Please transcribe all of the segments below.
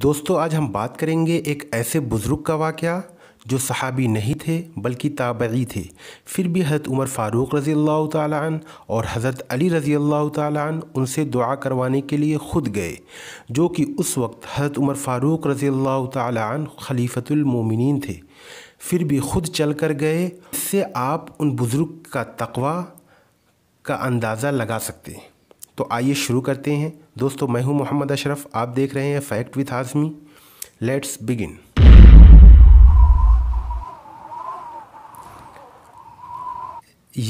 दोस्तों आज हम बात करेंगे एक ऐसे बुज़ुर्ग का वाक़ जो सहाबी नहीं थे बल्कि ताबई थे फिर भी हज़रत उमर फ़ारूक रज़ी अल्लाह तन और हज़रत अली रज़ी अल्लाह तन उनसे दुआ करवाने के लिए ख़ुद गए जो कि उस वक्त हज़रत उमर फ़ारूक रज़ी अल्लाह तन खलीफतमिन थे फिर भी ख़ुद चल कर गए इससे आप उन बुज़ुर्ग का तकवा का अंदाज़ा लगा सकते हैं तो आइए शुरू करते हैं दोस्तों मैं हूं मोहम्मद अशरफ आप देख रहे हैं fact with Azmi let's begin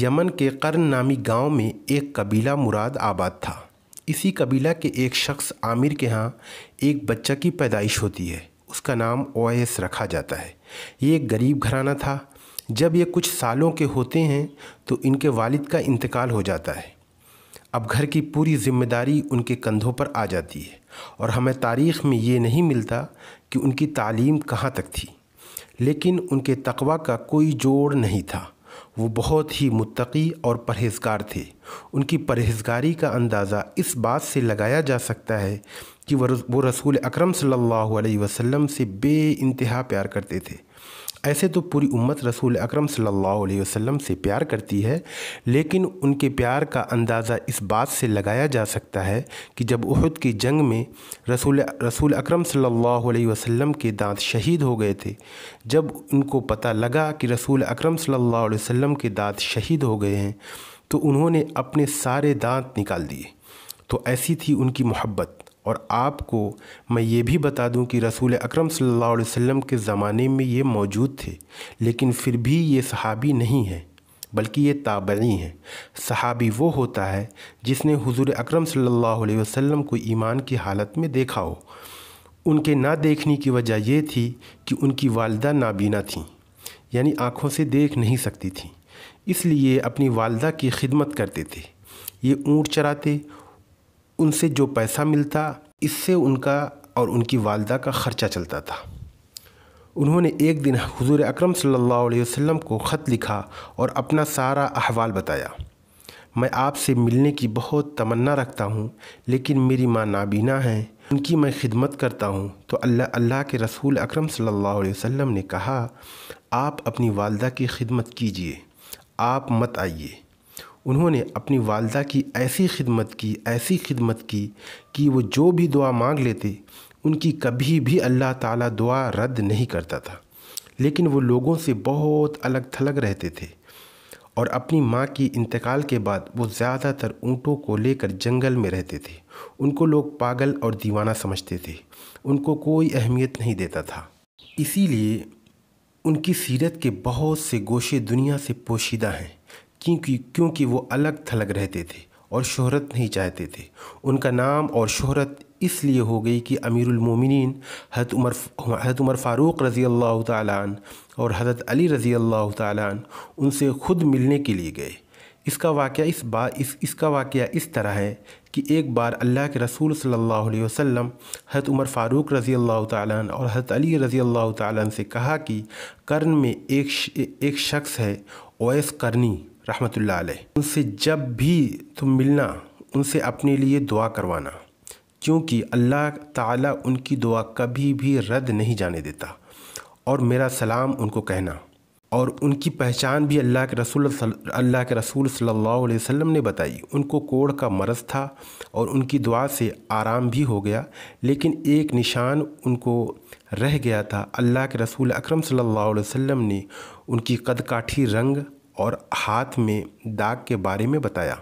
Yemen के कर्न नामी गांव में एक कबीला मुराद आबाद था इसी कबीला के एक शख्स आमिर के यहाँ एक बच्चा की पैदाइश होती है उसका नाम ओएस रखा जाता है ये एक गरीब घराना था जब ये कुछ सालों के होते हैं तो इनके वालिद का इंतकाल हो जाता है अब घर की पूरी जिम्मेदारी उनके कंधों पर आ जाती है और हमें तारीख़ में ये नहीं मिलता कि उनकी तालीम कहाँ तक थी लेकिन उनके तकवा का कोई जोड़ नहीं था वो बहुत ही मुत्तकी और परहेजगार थे उनकी परहेजगारी का अंदाज़ा इस बात से लगाया जा सकता है कि वो रसूल अकरम सल्लल्लाहु अलैहि वसल्लम से बे इंतहा प्यार करते थे ऐसे तो पूरी उम्मत रसूल अकरम सल्लल्लाहु अलैहि वसल्लम से प्यार करती है लेकिन उनके प्यार का अंदाज़ा इस बात से लगाया जा सकता है कि जब उहद की जंग में रसूल रसूल अकरम सल्लल्लाहु अलैहि वसल्लम के दांत शहीद हो गए थे जब उनको पता लगा कि रसूल अकरम सल्लल्लाहु अलैहि वसल्लम के दांत शहीद हो गए हैं तो उन्होंने अपने सारे दांत निकाल दिए तो ऐसी थी उनकी मोहब्बत और आपको मैं ये भी बता दूं कि रसूल अकरम सल्लल्लाहु अलैहि वसल्लम के ज़माने में ये मौजूद थे लेकिन फिर भी ये सहाबी नहीं हैं बल्कि ये ताबरी हैं सहाबी वो होता है जिसने हुजूर अकरम सल्लल्लाहु अलैहि वसल्लम को ईमान की हालत में देखा हो उनके ना देखने की वजह यह थी कि उनकी वालदा नाबीना थी यानी आँखों से देख नहीं सकती थी इसलिए अपनी वालदा की खिदमत करते थे ये ऊँट चराते उनसे जो पैसा मिलता इससे उनका और उनकी वालदा का ख़र्चा चलता था उन्होंने एक दिन हुजूर अकरम सल्लल्लाहु अलैहि वसल्लम को ख़त लिखा और अपना सारा अहवाल बताया मैं आपसे मिलने की बहुत तमन्ना रखता हूँ लेकिन मेरी माँ नाबीना है उनकी मैं खिदमत करता हूँ तो अल्लाह अल्लाह के रसूल अकरम सल्लल्लाहु अलैहि वसल्लम ने कहा आप अपनी वालदा की खिदमत कीजिए आप मत आइए उन्होंने अपनी वालदा की ऐसी खिदमत की ऐसी खिदमत की कि वो जो भी दुआ मांग लेते उनकी कभी भी अल्लाह ताला दुआ रद्द नहीं करता था लेकिन वो लोगों से बहुत अलग थलग रहते थे और अपनी माँ की इंतकाल के बाद वो ज़्यादातर ऊँटों को लेकर जंगल में रहते थे उनको लोग पागल और दीवाना समझते थे उनको कोई अहमियत नहीं देता था इसीलिए उनकी सीरत के बहुत से गोशे दुनिया से पोशीदा हैं क्योंकि क्योंकि वो अलग थलग रहते थे और शोहरत नहीं चाहते थे उनका नाम और शोहरत इसलिए हो गई कि अमीरमिन हजरत उमर हजरत उमर फ़ारूक रज़ी अल्लाह तन और हज़रत अली रज़ी अल्लाह तालान उनसे ख़ुद मिलने के लिए गए इसका वाक़ इस बा इस इसका वाक़ इस तरह है कि एक बार अल्लाह के रसूल सल्लल्लाहु अलैहि वसल्लम हज़रत उमर फ़ारूक रज़ी अल्लाह तालन और हज़रत अली रज़ी अल्लाह तालन से कहा कि कर्न में एक एक शख्स है ओएस करनी रहमत आलह उनसे जब भी तुम मिलना उनसे अपने लिए दुआ करवाना क्योंकि अल्लाह ताला उनकी दुआ कभी भी रद्द नहीं जाने देता और मेरा सलाम उनको कहना और उनकी पहचान भी अल्लाह के रसूल अल्लाह के रसूल सल्लल्लाहु अलैहि वसल्लम ने बताई उनको कोड़ का मरज़ था और उनकी दुआ से आराम भी हो गया लेकिन एक निशान उनको रह गया था अल्लाह के रसूल अकरम सल्लल्लाहु अलैहि वसल्लम ने उनकी कदकाठी रंग और हाथ में दाग के बारे में बताया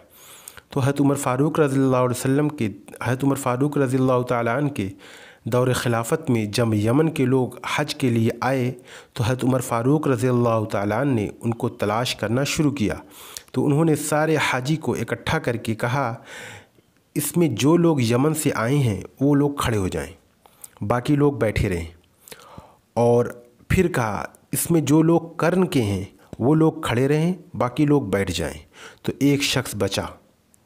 तो हत उमर फ़ारूक रज़ी वसम के हत उमर फ़ारूक रज़ील् तन के दौर खिलाफत में जब यमन के लोग हज के लिए आए तो हत उमर फ़ारूक रज़ील्ला तन ने उनको तलाश करना शुरू किया तो उन्होंने सारे हाजी को इकट्ठा करके कहा इसमें जो लोग यमन से आए हैं वो लोग खड़े हो जाएं बाकी लोग बैठे रहें और फिर कहा इसमें जो लोग कर्ण के हैं वो लोग खड़े रहें बाकी लोग बैठ जाएं तो एक शख्स बचा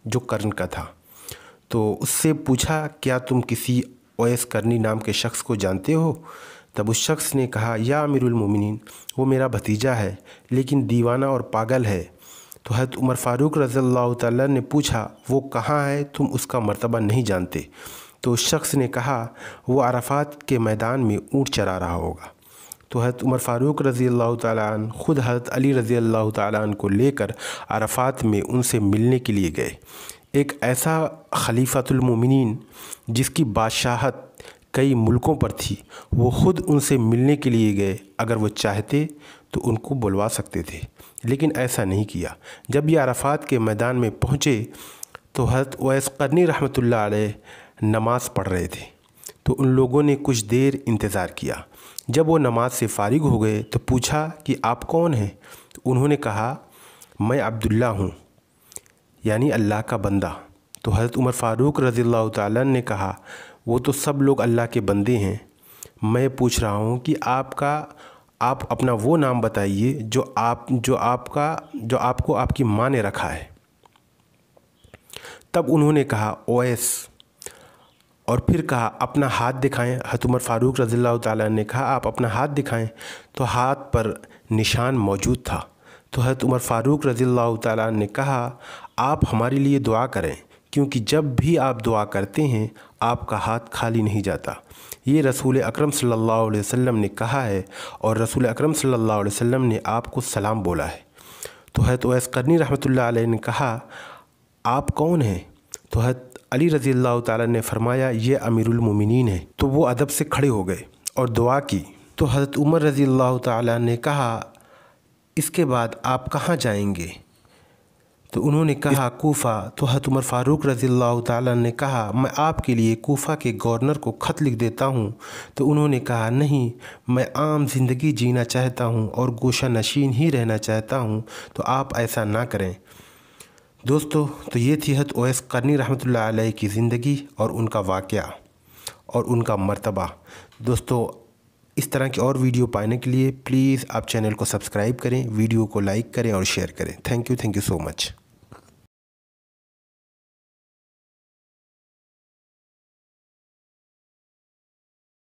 जो कर्ण का था तो उससे पूछा क्या तुम किसी ओएस करनी नाम के शख्स को जानते हो तब उस शख्स ने कहा या मोमिनीन वो मेरा भतीजा है लेकिन दीवाना और पागल है तो हज़रत उमर फ़ारूक रज़ल्ला ताली ने पूछा वो कहाँ है तुम उसका मर्तबा नहीं जानते तो उस शख्स ने कहा वो अराफात के मैदान में ऊँट चरा रहा होगा तो हज़रत उमर फ़ारूक रज़ी अल्लाह ताली ख़ुद हज़रत अली रज़ी अल्लाह ताली को लेकर अरफात में उनसे मिलने के लिए गए एक ऐसा खलीफतुलमिन जिसकी बादशाहत कई मुल्कों पर थी वो ख़ुद उनसे मिलने के लिए गए अगर वो चाहते तो उनको बुलवा सकते थे लेकिन ऐसा नहीं किया जब ये अरफात के मैदान में पहुँचे तो हज़रत वैस करनी रहमत नमाज़ पढ़ रहे थे तो उन लोगों ने कुछ देर इंतज़ार किया जब वो नमाज से फारिग हो गए तो पूछा कि आप कौन हैं तो उन्होंने कहा मैं अब्दुल्ला हूँ यानी अल्लाह का बंदा तो हज़रत उमर फ़ारूक रज़ी अल्लाह ने कहा वो तो सब लोग अल्लाह के बंदे हैं मैं पूछ रहा हूँ कि आपका आप अपना वो नाम बताइए जो आप जो आपका जो आपको आपकी माँ ने रखा है तब उन्होंने कहा ओएस और फिर कहा अपना हाथ दिखाएं हत उमर फ़ारूक रज़ी ताली ने कहा आप अपना हाथ दिखाएं तो हाथ पर निशान मौजूद था तो हत उमर फ़ारूक रज़ील्ला ताली ने कहा आप हमारे लिए दुआ करें क्योंकि जब भी आप दुआ करते हैं आपका हाथ खाली नहीं जाता ये रसूल अकरम सल्लल्लाहु अलैहि वसल्लम ने कहा है और रसूल अकरम सल्लल्लाहु अलैहि वसल्लम ने आपको सलाम बोला है तो हत वैस करनी रहमत ने कहा आप कौन हैं तो हैत अली रजी अल्लाह ताला ने फरमाया ये अमीरमिन है तो वो अदब से खड़े हो गए और दुआ की तो हज़रत उमर रजी अल्लाह ताला ने कहा इसके बाद आप कहाँ जाएंगे तो उन्होंने कहा कोफ़ा तो हज़रत उमर फ़ारूक रजी अल्लाह ताला ने कहा मैं आपके लिए कोफ़ा के गवर्नर को ख़त लिख देता हूँ तो उन्होंने कहा नहीं मैं आम ज़िंदगी जीना चाहता हूँ और गोशा नशीन ही रहना चाहता हूँ तो आप ऐसा ना करें दोस्तों तो ये थी हत ओएस करनी रहमत अलैह की ज़िंदगी और उनका वाक़ और उनका मर्तबा दोस्तों इस तरह की और वीडियो पाने के लिए प्लीज़ आप चैनल को सब्सक्राइब करें वीडियो को लाइक करें और शेयर करें thank you thank you so much